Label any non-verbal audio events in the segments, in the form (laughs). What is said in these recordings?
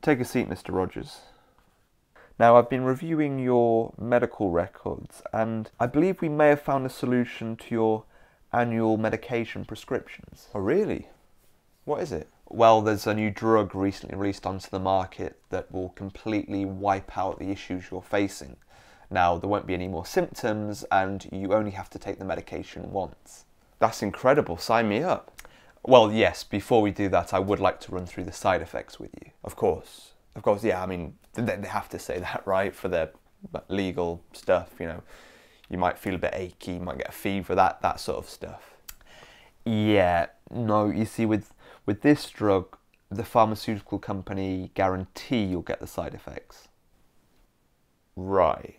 Take a seat, Mr. Rogers. Now, I've been reviewing your medical records, and I believe we may have found a solution to your annual medication prescriptions. Oh, really? What is it? Well, there's a new drug recently released onto the market that will completely wipe out the issues you're facing. Now, there won't be any more symptoms, and you only have to take the medication once. That's incredible. Sign me up. Well, yes, before we do that, I would like to run through the side effects with you. Of course. Of course, yeah, I mean, they have to say (laughs) that, right, for their legal stuff, you know. You might feel a bit achy, you might get a fever, that, that sort of stuff. Yeah, no, you see, with, with this drug, the pharmaceutical company guarantee you'll get the side effects. Right.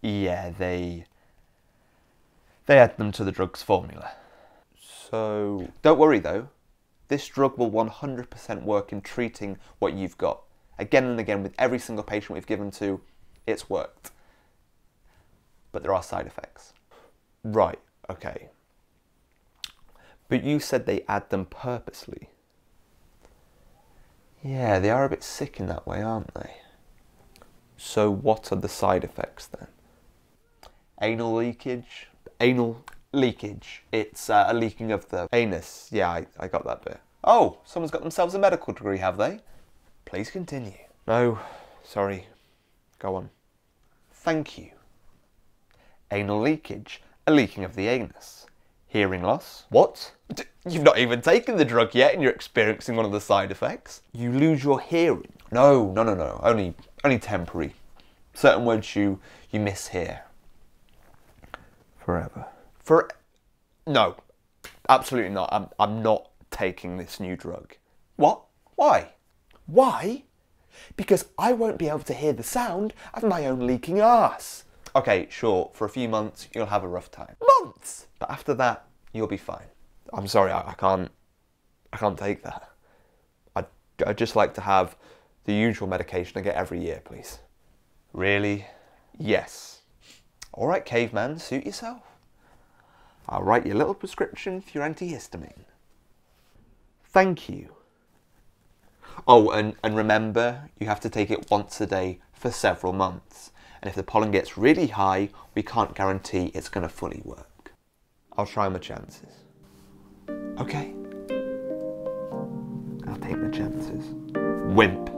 Yeah, they... They add them to the drug's formula. So don't worry though, this drug will 100% work in treating what you've got. Again and again, with every single patient we've given to, it's worked. But there are side effects. Right, okay. But you said they add them purposely. Yeah, they are a bit sick in that way, aren't they? So what are the side effects then? Anal leakage, anal leakage. It's uh, a leaking of the anus. Yeah, I, I got that bit. Oh, someone's got themselves a medical degree, have they? Please continue. No, sorry. Go on. Thank you. Anal leakage, a leaking of the anus. Hearing loss. What? D you've not even taken the drug yet and you're experiencing one of the side effects. You lose your hearing. No, no, no, no. Only only temporary. Certain words you you here. Forever. For no, absolutely not. I'm I'm not taking this new drug. What? Why? Why? Because I won't be able to hear the sound of my own leaking ass. Okay, sure, for a few months you'll have a rough time. Months! But after that, you'll be fine. I'm sorry, I, I can't I can't take that. i I'd just like to have the usual medication I get every year, please. Really? Yes. Alright, caveman, suit yourself. I'll write you a little prescription for your antihistamine. Thank you. Oh, and, and remember, you have to take it once a day for several months. And if the pollen gets really high, we can't guarantee it's going to fully work. I'll try my chances. Okay. I'll take my chances. Wimp.